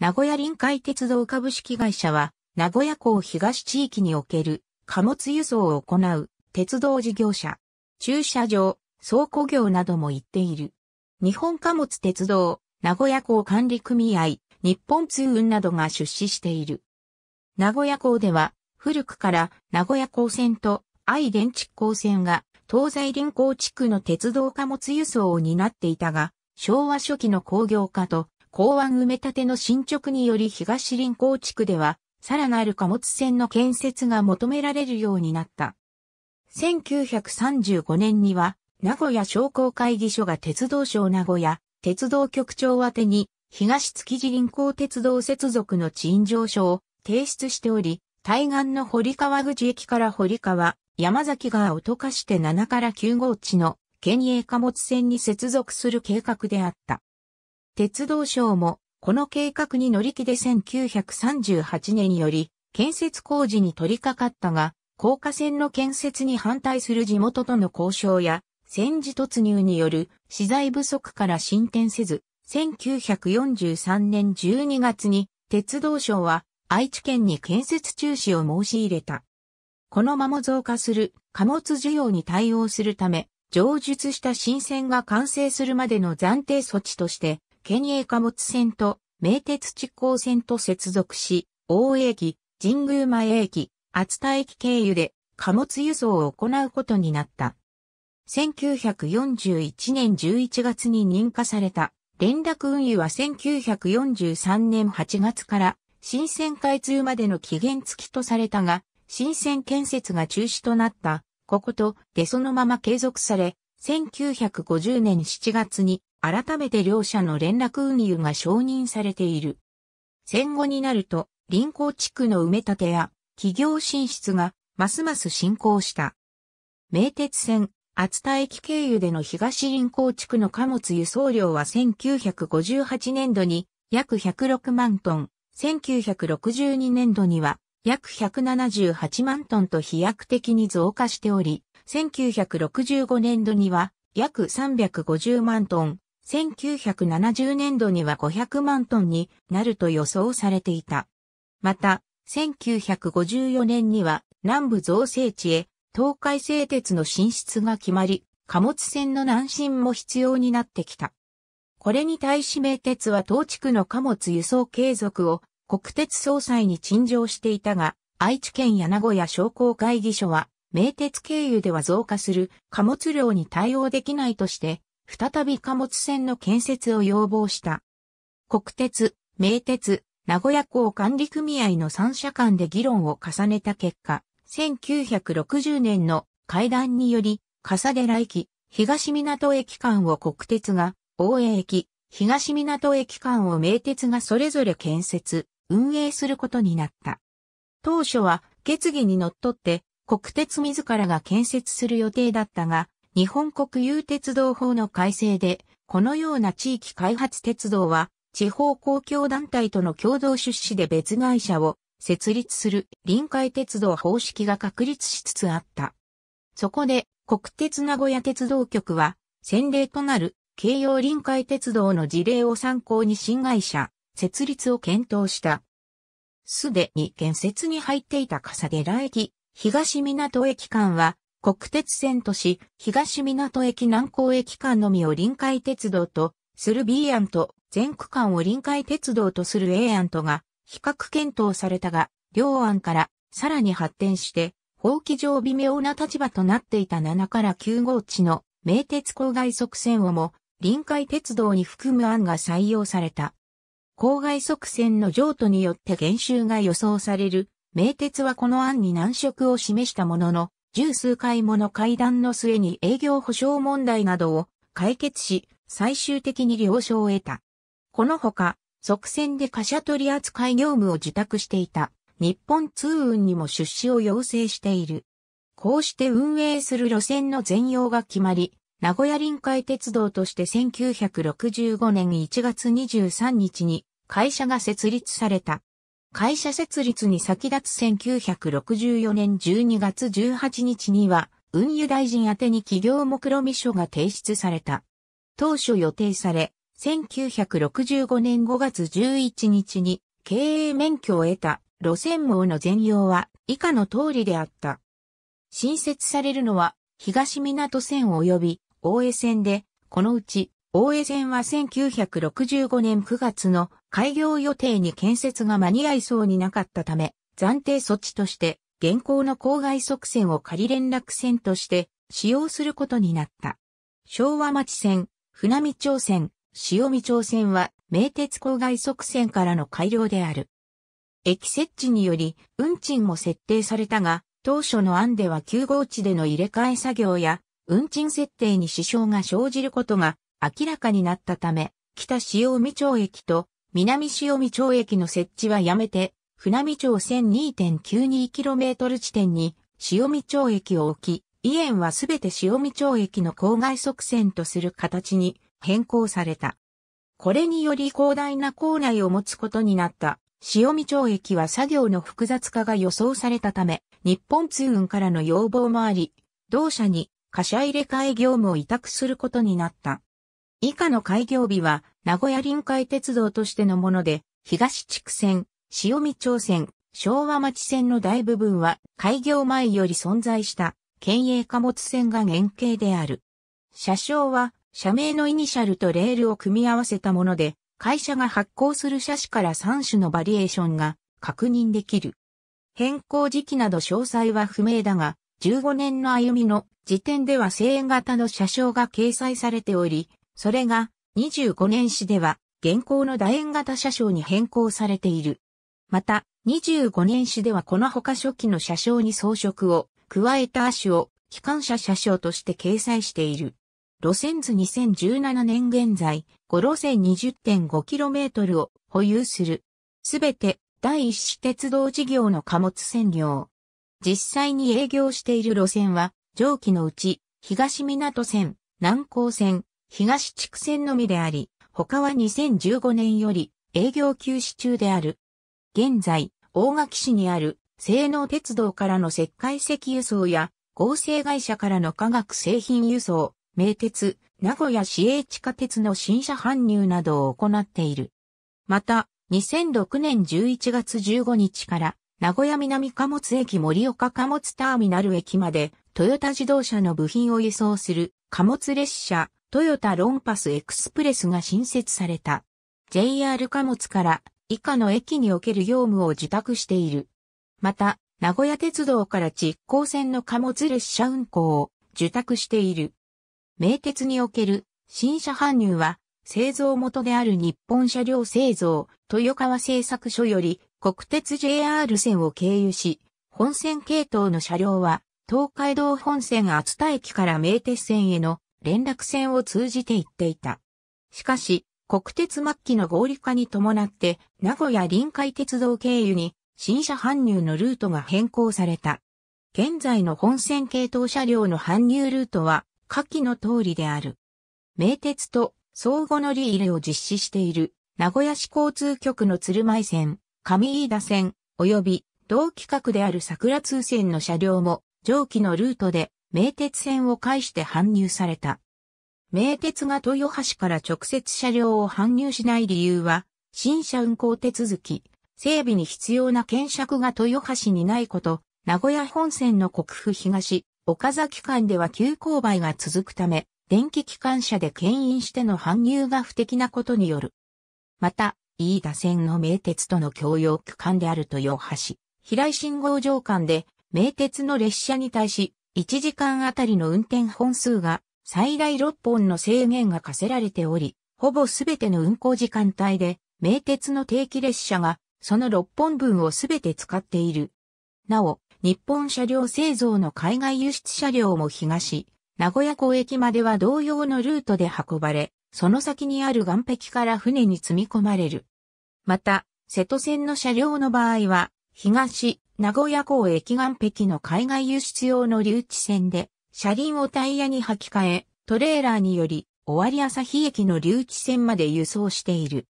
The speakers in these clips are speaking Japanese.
名古屋臨海鉄道株式会社は、名古屋港東地域における貨物輸送を行う鉄道事業者、駐車場、倉庫業なども行っている。日本貨物鉄道、名古屋港管理組合、日本通運などが出資している。名古屋港では、古くから名古屋港線と愛電池港線が東西臨港地区の鉄道貨物輸送を担っていたが、昭和初期の工業化と港湾埋め立ての進捗により東臨港地区では、さらなる貨物船の建設が求められるようになった。1935年には、名古屋商工会議所が鉄道省名古屋、鉄道局長宛に、東築地臨港鉄道接続の陳情書を提出しており、対岸の堀川口駅から堀川、山崎川を溶かして7から9号地の県営貨物船に接続する計画であった。鉄道省も、この計画に乗り気で1938年により、建設工事に取り掛かったが、高架線の建設に反対する地元との交渉や、戦時突入による資材不足から進展せず、1943年12月に鉄道省は愛知県に建設中止を申し入れた。このまま増加する貨物需要に対応するため、上述した新線が完成するまでの暫定措置として、県営貨物線と名鉄地高線と接続し、大江駅、神宮前駅、厚田駅経由で貨物輸送を行うことになった。1941年11月に認可された連絡運輸は1943年8月から新線開通までの期限付きとされたが、新線建設が中止となった、こことでそのまま継続され、1950年7月に改めて両者の連絡運輸が承認されている。戦後になると、臨港地区の埋め立てや企業進出がますます進行した。名鉄線、厚田駅経由での東臨港地区の貨物輸送量は1958年度に約106万トン、1962年度には約178万トンと飛躍的に増加しており、1965年度には約350万トン、1970年度には500万トンになると予想されていた。また、1954年には南部造成地へ東海製鉄の進出が決まり、貨物船の南進も必要になってきた。これに対し名鉄は当地区の貨物輸送継続を国鉄総裁に陳情していたが、愛知県や名古屋商工会議所は、名鉄経由では増加する貨物量に対応できないとして、再び貨物船の建設を要望した。国鉄、名鉄、名古屋港管理組合の三社間で議論を重ねた結果、1960年の会談により、笠寺駅、東港駅間を国鉄が、大江駅、東港駅間を名鉄がそれぞれ建設、運営することになった。当初は、決議に則っって、国鉄自らが建設する予定だったが、日本国有鉄道法の改正で、このような地域開発鉄道は、地方公共団体との共同出資で別会社を設立する臨海鉄道方式が確立しつつあった。そこで、国鉄名古屋鉄道局は、先例となる京葉臨海鉄道の事例を参考に新会社、設立を検討した。すでに建設に入っていた笠寺駅、東港駅間は国鉄線とし、東港駅南港駅間のみを臨海鉄道とする B 案と、全区間を臨海鉄道とする A 案とが、比較検討されたが、両案からさらに発展して、法規上微妙な立場となっていた7から9号地の名鉄郊外側線をも臨海鉄道に含む案が採用された。郊外側線の譲渡によって減収が予想される名鉄はこの案に難色を示したものの、十数回もの会談の末に営業保障問題などを解決し、最終的に了承を得た。このほか、即戦で貨車取扱業務を受託していた日本通運にも出資を要請している。こうして運営する路線の全容が決まり、名古屋臨海鉄道として1965年1月23日に会社が設立された。会社設立に先立つ1964年12月18日には、運輸大臣宛てに企業目論見書が提出された。当初予定され、1965年5月11日に経営免許を得た路線網の全容は以下の通りであった。新設されるのは東港線及び大江線で、このうち大江線は1965年9月の開業予定に建設が間に合いそうになかったため、暫定措置として現行の郊外側線を仮連絡線として使用することになった。昭和町線、船見町線、潮見町線は名鉄郊外側線からの改良である。駅設置により運賃も設定されたが、当初の案では9号地での入れ替え作業や運賃設定に支障が生じることが明らかになったため、北塩見町駅と南塩見町駅の設置はやめて、船見町線 2.92km 地点に塩見町駅を置き、以園はすべて塩見町駅の郊外側線とする形に変更された。これにより広大な構内を持つことになった塩見町駅は作業の複雑化が予想されたため、日本通運からの要望もあり、同社に貨車入れ替え業務を委託することになった。以下の開業日は、名古屋臨海鉄道としてのもので、東地区線、潮見町線、昭和町線の大部分は、開業前より存在した、県営貨物線が原型である。車掌は、社名のイニシャルとレールを組み合わせたもので、会社が発行する車種から3種のバリエーションが確認できる。変更時期など詳細は不明だが、15年の歩みの時点では声援型の車掌が掲載されており、それが25年史では現行の楕円型車掌に変更されている。また、25年史ではこの他初期の車掌に装飾を加えた足を機関車車掌として掲載している。路線図2017年現在、5路線 20.5km を保有する。すべて第一市鉄道事業の貨物線量。実際に営業している路線は、上記のうち、東港線、南港線、東地区線のみであり、他は2015年より営業休止中である。現在、大垣市にある西能鉄道からの石灰石輸送や合成会社からの化学製品輸送、名鉄、名古屋市営地下鉄の新車搬入などを行っている。また、2006年11月15日から、名古屋南貨物駅森岡貨物ターミナル駅まで、トヨタ自動車の部品を輸送する貨物列車、トヨタロンパスエクスプレスが新設された。JR 貨物から以下の駅における業務を受託している。また、名古屋鉄道から実行線の貨物列車運行を受託している。名鉄における新車搬入は、製造元である日本車両製造、豊川製作所より国鉄 JR 線を経由し、本線系統の車両は、東海道本線厚田駅から名鉄線への連絡船を通じて行っていた。しかし、国鉄末期の合理化に伴って、名古屋臨海鉄道経由に、新車搬入のルートが変更された。現在の本線系統車両の搬入ルートは、下記の通りである。名鉄と相互乗り入れを実施している、名古屋市交通局の鶴舞線、上飯田線、及び同規格である桜通線の車両も、上記のルートで名鉄線を介して搬入された。名鉄が豊橋から直接車両を搬入しない理由は、新車運行手続き、整備に必要な検索が豊橋にないこと、名古屋本線の国府東、岡崎間では急勾配が続くため、電気機関車で牽引しての搬入が不適なことによる。また、飯田線の名鉄との共用区間である豊橋、平井信号場間で、名鉄の列車に対し、1時間あたりの運転本数が最大6本の制限が課せられており、ほぼすべての運行時間帯で、名鉄の定期列車がその6本分をすべて使っている。なお、日本車両製造の海外輸出車両も東、名古屋港駅までは同様のルートで運ばれ、その先にある岸壁から船に積み込まれる。また、瀬戸線の車両の場合は、東、名古屋港駅岸壁の海外輸出用の留置船で、車輪をタイヤに履き替え、トレーラーにより、尾張朝日駅の留置船まで輸送している。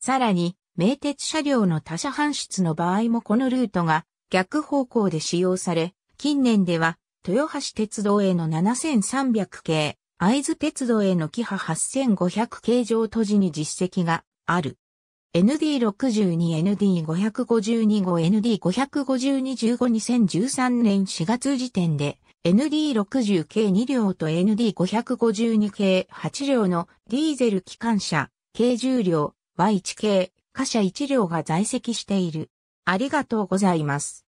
さらに、名鉄車両の他社搬出の場合もこのルートが逆方向で使用され、近年では、豊橋鉄道への7300系、合津鉄道へのキハ8500系上都市に実績がある。ND62、ND552 号 ND552 152013年4月時点で ND60 k 2両と ND552 k 8両のディーゼル機関車計重量、両 Y1 k 貨車1両が在籍している。ありがとうございます。